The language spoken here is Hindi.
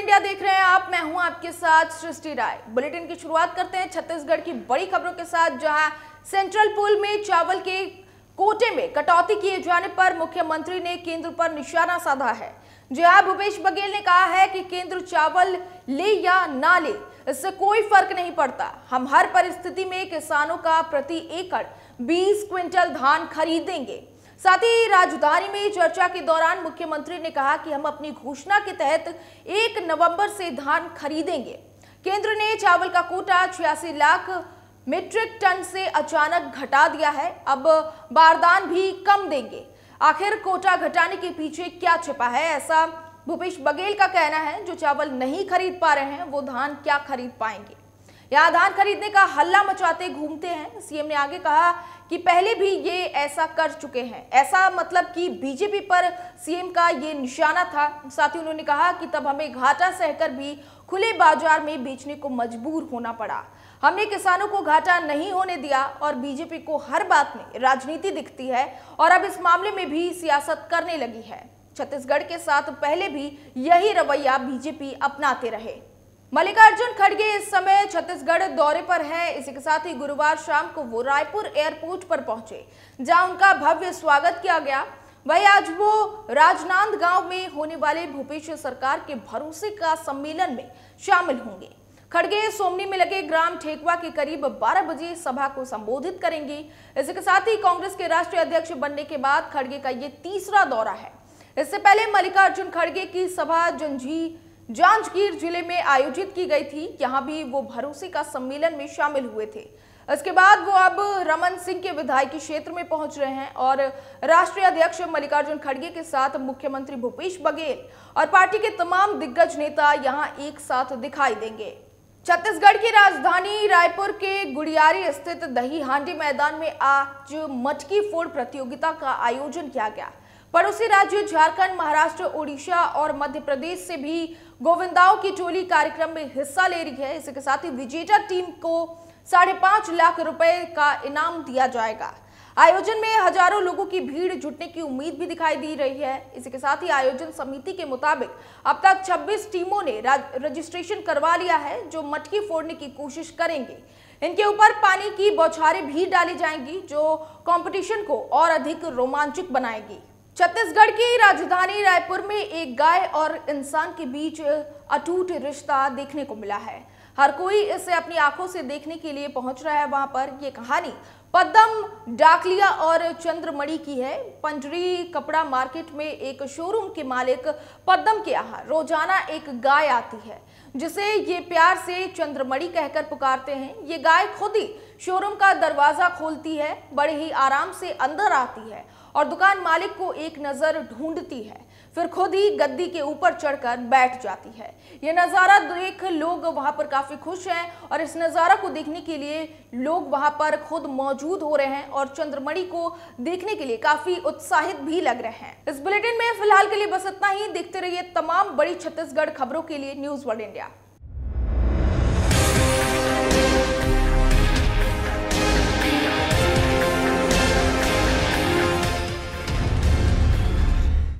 इंडिया देख रहे हैं आप मैं हूं आपके साथ सृष्टि राय बुलेटिन की शुरुआत करते हैं छत्तीसगढ़ की बड़ी खबरों के साथ जहां सेंट्रल पुल में चावल के कोटे में कटौती किए जाने पर मुख्यमंत्री ने केंद्र पर निशाना साधा है जहां भूपेश बघेल ने कहा है कि केंद्र चावल ले या ना ले इससे कोई फर्क नहीं पड़ता हम हर परिस्थिति में किसानों का प्रति एकड़ 20 क्विंटल धान खरीदेंगे साथ ही राजधानी में चर्चा के दौरान मुख्यमंत्री ने कहा कि हम अपनी घोषणा के तहत एक नवंबर से धान खरीदेंगे केंद्र ने चावल का कोटा छियासी लाख मीट्रिक टन से अचानक घटा दिया है अब बारदान भी कम देंगे आखिर कोटा घटाने के पीछे क्या छिपा है ऐसा भूपेश बघेल का कहना है जो चावल नहीं खरीद पा रहे हैं वो धान क्या खरीद पाएंगे यहाँ धान खरीदने का हल्ला मचाते घूमते हैं सीएम ने आगे कहा कि पहले भी ये ऐसा कर चुके हैं ऐसा मतलब कि बीजेपी पर सीएम का ये निशाना था साथ ही उन्होंने कहा कि तब हमें घाटा सहकर भी खुले बाजार में बेचने को मजबूर होना पड़ा हमने किसानों को घाटा नहीं होने दिया और बीजेपी को हर बात में राजनीति दिखती है और अब इस मामले में भी सियासत करने लगी है छत्तीसगढ़ के साथ पहले भी यही रवैया बीजेपी अपनाते रहे मल्लिकार्जुन खड़गे इस समय छत्तीसगढ़ दौरे पर हैं इसी के साथ ही गुरुवार शाम को वो रायपुर एयरपोर्ट पर पहुंचे जहां उनका भव्य स्वागत किया गया वही आज वो राजनांद गांव में होने वाले भूपेश सरकार के भरोसे का सम्मेलन में शामिल होंगे खड़गे सोमनी में लगे ग्राम ठेकवा के करीब 12 बजे सभा को संबोधित करेंगे इसके साथ ही कांग्रेस के राष्ट्रीय अध्यक्ष बनने के बाद खड़गे का ये तीसरा दौरा है इससे पहले मल्लिकार्जुन खड़गे की सभा जंजीर जांजगीर जिले में आयोजित की गई थी यहाँ भी वो भरोसे का सम्मेलन में शामिल हुए थे इसके बाद वो अब रमन सिंह के विधायकी क्षेत्र में पहुंच रहे हैं और राष्ट्रीय अध्यक्ष मल्लिकार्जुन खड़गे के साथ मुख्यमंत्री भूपेश बघेल और पार्टी के तमाम दिग्गज नेता यहां एक साथ दिखाई देंगे छत्तीसगढ़ की राजधानी रायपुर के गुड़ियारी स्थित दही हांडी मैदान में आज मटकी फोड़ प्रतियोगिता का आयोजन किया गया पड़ोसी राज्य झारखंड महाराष्ट्र ओडिशा और मध्य प्रदेश से भी गोविंदाओं की टोली कार्यक्रम में हिस्सा ले रही है इसी के साथ ही विजेता टीम को साढ़े पांच लाख रुपए का इनाम दिया जाएगा आयोजन में हजारों लोगों की भीड़ जुटने की उम्मीद भी दिखाई दे रही है इसी के साथ ही आयोजन समिति के मुताबिक अब तक 26 टीमों ने रजिस्ट्रेशन करवा लिया है जो मटकी फोड़ने की कोशिश करेंगे इनके ऊपर पानी की बौछारें भी डाली जाएंगी जो कंपटीशन को और अधिक रोमांचक बनाएगी छत्तीसगढ़ की राजधानी रायपुर में एक गाय और इंसान के बीच अटूट रिश्ता देखने को मिला है हर कोई इसे अपनी आंखों से देखने के लिए पहुंच रहा है वहां पर यह कहानी पद्म डाकलिया और चंद्रमणि की है पंडरी कपड़ा मार्केट में एक शोरूम के मालिक पद्म के यहाँ रोजाना एक गाय आती है जिसे ये प्यार से चंद्रमणि कहकर पुकारते हैं ये गाय खुद ही शोरूम का दरवाजा खोलती है बड़े ही आराम से अंदर आती है और दुकान मालिक को एक नज़र ढूंढती है फिर खुद ही गद्दी के ऊपर चढ़कर बैठ जाती है यह नज़ारा देख लोग वहाँ पर काफ़ी खुश हैं और इस नज़ारा को देखने के लिए लोग वहां पर खुद मौजूद हो रहे हैं और चंद्रमणि को देखने के लिए काफ़ी उत्साहित भी लग रहे हैं इस बुलेटिन में फिलहाल के लिए बस इतना ही देखते रहिए तमाम बड़ी छत्तीसगढ़ खबरों के लिए न्यूज़ वर्ल्ड इंडिया